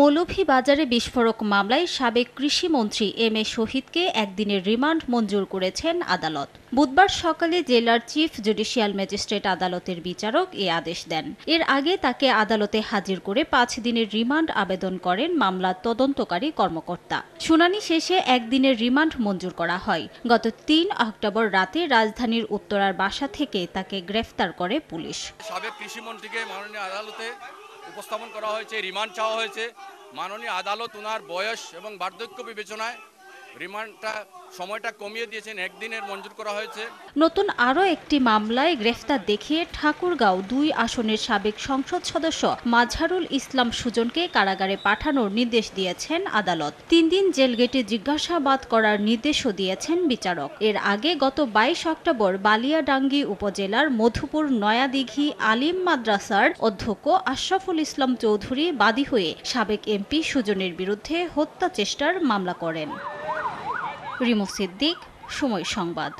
মৌলভীবাজারে বিস্ফোরক মামলায় সাবেক কৃষিমন্ত্রী এম এ শহীদকে একদিনের রিমান্ড মঞ্জুর করেছেন আদালত বুধবার সকালে জেলার চিফ জুডিশিয়াল ম্যাজিস্ট্রেট আদালতের বিচারক এ আদেশ দেন এর আগে তাকে আদালতে হাজির করে পাঁচ দিনের রিমান্ড আবেদন করেন মামলার তদন্তকারী কর্মকর্তা শুনানি শেষে একদিনের রিমান্ড মঞ্জুর করা হয় গত তিন অক্টোবর রাতে রাজধানীর উত্তরার বাসা থেকে তাকে গ্রেফতার করে পুলিশ সাবেক কৃষিমন্ত্রীকে মাননীয় আদালতে উপস্থাপন করা হয়েছে রিমান্ড চাওয়া হয়েছে মাননীয় আদালত ওনার বয়স এবং বার্ধক্য বিবেচনায় রিমান্ডটা সময়টা কমিয়ে দিয়েছেন একদিনের মঞ্জুর করা হয়েছে নতুন আরও একটি মামলায় গ্রেফতার দেখিয়ে ঠাকুরগাঁও দুই আসনের সাবেক সংসদ সদস্য মাঝহারুল ইসলাম সুজনকে কারাগারে পাঠানোর নির্দেশ দিয়েছেন আদালত তিন দিন জেল গেটে জিজ্ঞাসাবাদ করার নির্দেশও দিয়েছেন বিচারক এর আগে গত বাইশ অক্টোবর বালিয়াডাঙ্গি উপজেলার মধুপুর নয়াদিঘি আলিম মাদ্রাসার অধ্যক্ষ আশরাফুল ইসলাম চৌধুরী বাদী হয়ে সাবেক এমপি সুজনের বিরুদ্ধে হত্যা চেষ্টার মামলা করেন রিমু সিদ্দিক সময় সংবাদ